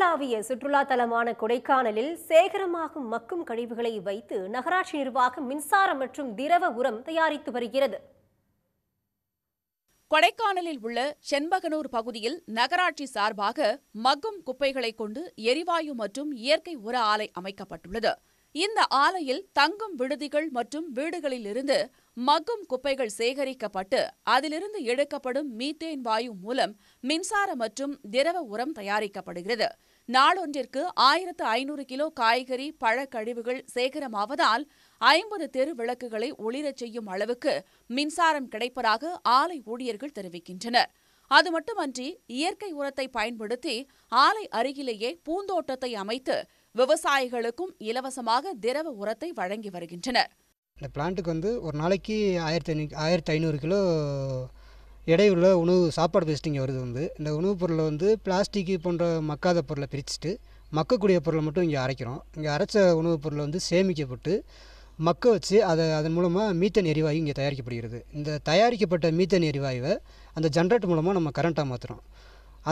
உலகளாவிய சுற்றுலா தலமான கொடைக்கானலில் சேகரமாகும் மக்கும் கழிவுகளை வைத்து நகராட்சி நிர்வாகம் மின்சாரம் மற்றும் திரவ உரம் தயாரித்து வருகிறது கொடைக்கானலில் உள்ள செண்பகனூர் பகுதியில் நகராட்சி சார்பாக மக்கும் குப்பைகளை கொண்டு எரிவாயு மற்றும் இயற்கை உர ஆலை அமைக்கப்பட்டுள்ளது இந்த ஆலையில் தங்கும் விடுதிகள் மற்றும் வீடுகளிலிருந்து மக்கும் குப்பைகள் சேகரிக்கப்பட்டு அதிலிருந்து எடுக்கப்படும் மீத்தேன் வாயு மூலம் மின்சார மற்றும் திரவ உரம் தயாரிக்கப்படுகிறது நாளொன்றிற்கு ஆயிரத்து ஐநூறு கிலோ காய்கறி பழக்கழிவுகள் சேகரமாவதால் ஐம்பது தெரு விளக்குகளை ஒளிரச் செய்யும் அளவுக்கு மின்சாரம் கிடைப்பதாக ஆலை ஊழியர்கள் தெரிவிக்கின்றனர் அது மட்டுமன்றி இயற்கை உரத்தை பயன்படுத்தி ஆலை அருகிலேயே பூந்தோட்டத்தை அமைத்து விவசாயிகளுக்கும் இலவசமாக திரவ உரத்தை வழங்கி வருகின்றனர் இந்த பிளான்ட்டுக்கு வந்து ஒரு நாளைக்கு ஆயிரத்தி ஐநூ ஆயிரத்தி ஐநூறு கிலோ இடையுள்ள உணவு சாப்பாடு வேஸ்டிங் வருது வந்து இந்த உணவுப் பொருளை வந்து பிளாஸ்டிக்கு போன்ற மக்காத பொருளை பிரிச்சுட்டு மக்கக்கூடிய பொருளை மட்டும் இங்கே அரைக்கிறோம் இங்கே அரைச்ச உணவுப் பொருளை வந்து சேமிக்கப்பட்டு மக்க வச்சு அதை அதன் மூலமாக மீத்தன் எரிவாயு இங்கே தயாரிக்கப்படுகிறது இந்த தயாரிக்கப்பட்ட மீத்தன் எரிவாயுவை அந்த ஜென்ரேட் மூலமாக நம்ம கரண்ட்டாக மாற்றுறோம்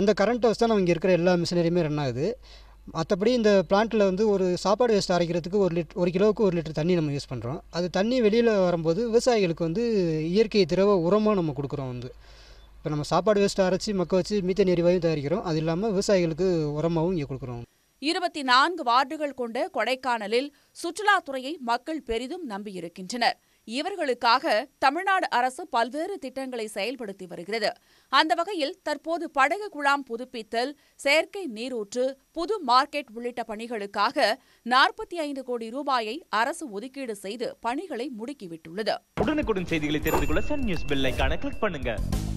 அந்த கரண்ட்டை வச்சு தான் நம்ம இங்கே இருக்கிற எல்லா மிஷினரியுமே ரன் ஆகுது மற்றபடி இந்த பிளான்ட்டில் வந்து ஒரு சாப்பாடு வேஸ்ட் அரைக்கிறதுக்கு ஒரு லிட் ஒரு கிலோவுக்கு ஒரு லிட்டர் தண்ணி நம்ம யூஸ் பண்ணுறோம் அது தண்ணி வெளியில் வரும்போது விவசாயிகளுக்கு வந்து இயற்கை திரவ உரமாக நம்ம கொடுக்குறோம் வந்து இப்போ நம்ம சாப்பாடு வேஸ்ட் அரைச்சி மக்க வச்சு மீத்தன் எரிவாயும் தயாரிக்கிறோம் அது இல்லாமல் விவசாயிகளுக்கு உரமாகவும் இங்கே கொடுக்குறோம் இருபத்தி நான்கு வார்டுகள் கொண்ட கொடைக்கானலில் சுற்றுலாத்துறையை மக்கள் பெரிதும் நம்பியிருக்கின்றனர் இவர்களுக்காக தமிழ்நாடு அரசு பல்வேறு திட்டங்களை செயல்படுத்தி வருகிறது அந்த வகையில் தற்போது படகு குழாம் புதுப்பித்தல் செயற்கை நீரூற்று புது மார்க்கெட் உள்ளிட்ட பணிகளுக்காக நாற்பத்தி ஐந்து கோடி ரூபாயை அரசு ஒதுக்கீடு செய்து பணிகளை முடுக்கிவிட்டுள்ளது உடனுக்குடன் செய்திகளை தெரிந்து கொள்ள சன் நியூஸ் கிளிக் பண்ணுங்க